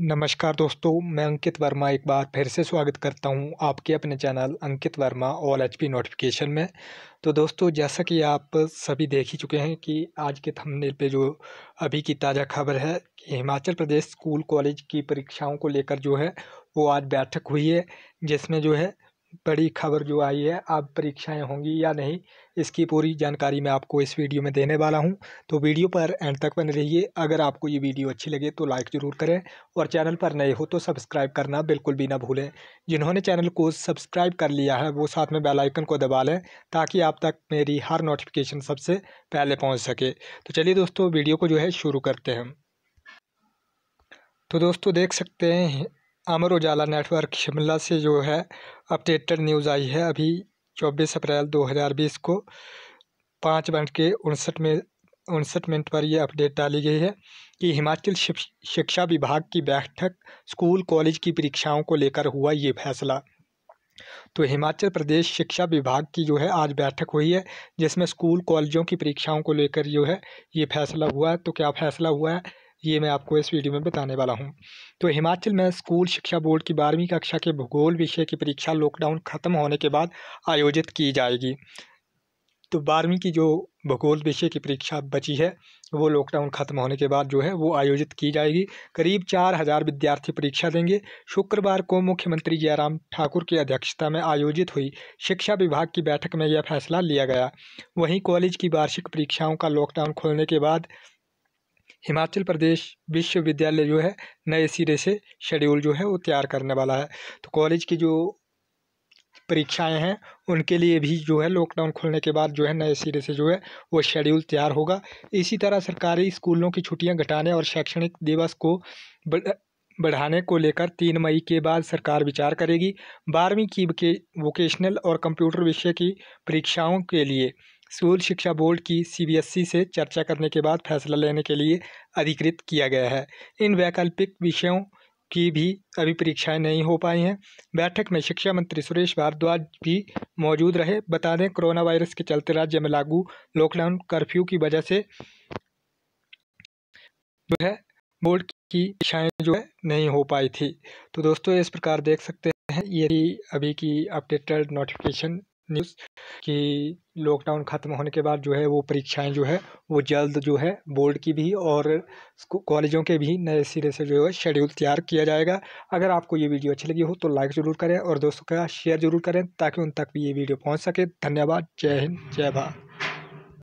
नमस्कार दोस्तों मैं अंकित वर्मा एक बार फिर से स्वागत करता हूं आपके अपने channel Ankit Verma all HP notification में तो दोस्तों जैसा कि आप सभी देख ही चुके हैं कि आज के थंबनेल पे जो अभी की ताज़ा खबर है कि हिमाचल प्रदेश स्कूल कॉलेज की परीक्षाओं को लेकर जो है वो आज बैठक हुई है जिसमें जो है बड़ी खबर जो आई है अब परीक्षाएं होंगी या नहीं इसकी पूरी जानकारी मैं आपको इस वीडियो में देने वाला हूं तो वीडियो पर एंड तक बने रहिए अगर आपको ये वीडियो अच्छी लगे तो लाइक ज़रूर करें और चैनल पर नए हो तो सब्सक्राइब करना बिल्कुल भी ना भूलें जिन्होंने चैनल को सब्सक्राइब कर लिया है वो साथ में बेलाइकन को दबा लें ताकि आप तक मेरी हर नोटिफिकेशन सबसे पहले पहुँच सके तो चलिए दोस्तों वीडियो को जो है शुरू करते हैं तो दोस्तों देख सकते हैं अमर उजाला नेटवर्क शिमला से जो है अपडेटेड न्यूज़ आई है अभी चौबीस अप्रैल 2020 को पाँच बज के उनसठ में उनसठ मिनट पर यह अपडेट डाली गई है कि हिमाचल शिक्षा विभाग की बैठक स्कूल कॉलेज की परीक्षाओं को लेकर हुआ ये फैसला तो हिमाचल प्रदेश शिक्षा विभाग की जो है आज बैठक हुई है जिसमें स्कूल कॉलेजों की परीक्षाओं को लेकर जो है ये फैसला हुआ है तो क्या फैसला हुआ है ये मैं आपको इस वीडियो में बताने वाला हूँ तो हिमाचल में स्कूल शिक्षा बोर्ड की बारहवीं कक्षा के भूगोल विषय की परीक्षा लॉकडाउन ख़त्म होने के बाद आयोजित की जाएगी तो बारहवीं की जो भूगोल विषय की परीक्षा बची है वो लॉकडाउन ख़त्म होने के बाद जो है वो आयोजित की जाएगी करीब चार हज़ार विद्यार्थी परीक्षा देंगे शुक्रवार को मुख्यमंत्री जयराम ठाकुर की अध्यक्षता में आयोजित हुई शिक्षा विभाग की बैठक में यह फैसला लिया गया वहीं कॉलेज की वार्षिक परीक्षाओं का लॉकडाउन खोलने के बाद हिमाचल प्रदेश विश्वविद्यालय जो है नए सिरे से शेड्यूल जो है वो तैयार करने वाला है तो कॉलेज की जो परीक्षाएं हैं उनके लिए भी जो है लॉकडाउन खुलने के बाद जो है नए सिरे से जो है वो शेड्यूल तैयार होगा इसी तरह सरकारी स्कूलों की छुट्टियां घटाने और शैक्षणिक दिवस को बढ़ाने को लेकर तीन मई के बाद सरकार विचार करेगी बारहवीं की वोकेशनल और कंप्यूटर विषय की परीक्षाओं के लिए स्कूल शिक्षा बोर्ड की सीबीएसई से चर्चा करने के बाद फैसला लेने के लिए अधिकृत किया गया है इन वैकल्पिक विषयों की भी अभी परीक्षाएं नहीं हो पाई हैं बैठक में शिक्षा मंत्री सुरेश भारद्वाज भी मौजूद रहे बता दें कोरोना वायरस के चलते राज्य में लागू लॉकडाउन कर्फ्यू की वजह से जो है बोर्ड की परीक्षाएँ जो है नहीं हो पाई थी तो दोस्तों इस प्रकार देख सकते हैं ये अभी की अपडेटेड नोटिफिकेशन न्यूज़ कि लॉकडाउन ख़त्म होने के बाद जो है वो परीक्षाएं जो है वो जल्द जो है बोर्ड की भी और कॉलेजों के भी नए सिरे से जो है शेड्यूल तैयार किया जाएगा अगर आपको ये वीडियो अच्छी लगी हो तो लाइक ज़रूर करें और दोस्तों का शेयर ज़रूर करें ताकि उन तक भी ये वीडियो पहुँच सके धन्यवाद जय हिंद जय भारत